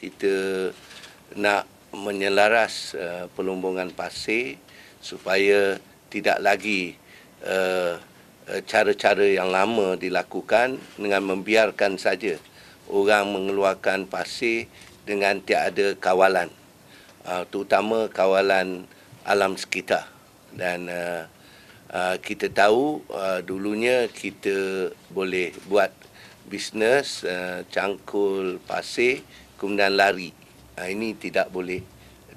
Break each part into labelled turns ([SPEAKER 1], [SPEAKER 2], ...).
[SPEAKER 1] kita nak menyelaras uh, eh, pelumbungan pasir supaya tidak lagi eh, eh, cara-cara uh, yang lama dilakukan dengan membiarkan saja orang mengeluarkan pasir dengan tiada kawalan uh, terutama kawalan alam sekitar dan uh, uh, kita tahu uh, dulunya kita boleh buat bisnes uh, cangkul pasir kemudian lari. Ha, ini tidak boleh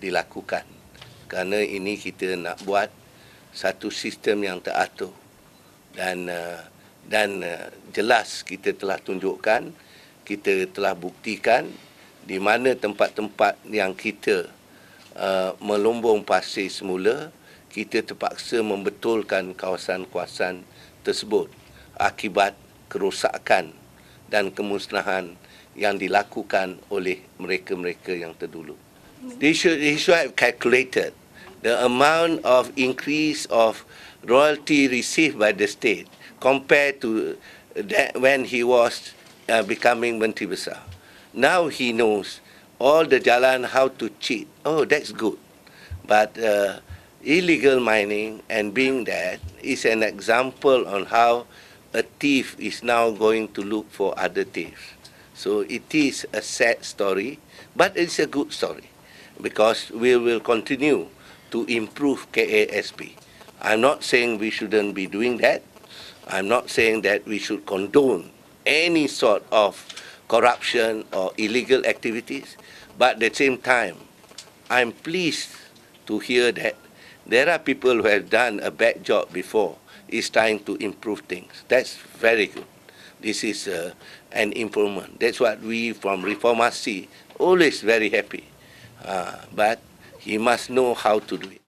[SPEAKER 1] dilakukan kerana ini kita nak buat satu sistem yang teratur dan ah, dan ah, jelas kita telah tunjukkan kita telah buktikan di mana tempat-tempat yang kita melombong pasir semula kita terpaksa membetulkan kawasan-kawasan tersebut akibat kerosakan dan kemusnahan yang dilakukan oleh mereka-mereka yang terdulu. They should, they should have calculated the amount of increase of royalty received by the state compared to that when he was uh, becoming Menteri Besar. Now he knows all the jalan how to cheat. Oh, that's good. But uh, illegal mining and being that is an example on how a thief is now going to look for other thieves. So it is a sad story, but it's a good story because we will continue to improve KASP. I'm not saying we shouldn't be doing that. I'm not saying that we should condone any sort of corruption or illegal activities. But at the same time, I'm pleased to hear that there are people who have done a bad job before is trying to improve things. That's very good this is uh, an improvement. That's what we from Reformasi always very happy. Uh, but he must know how to do it.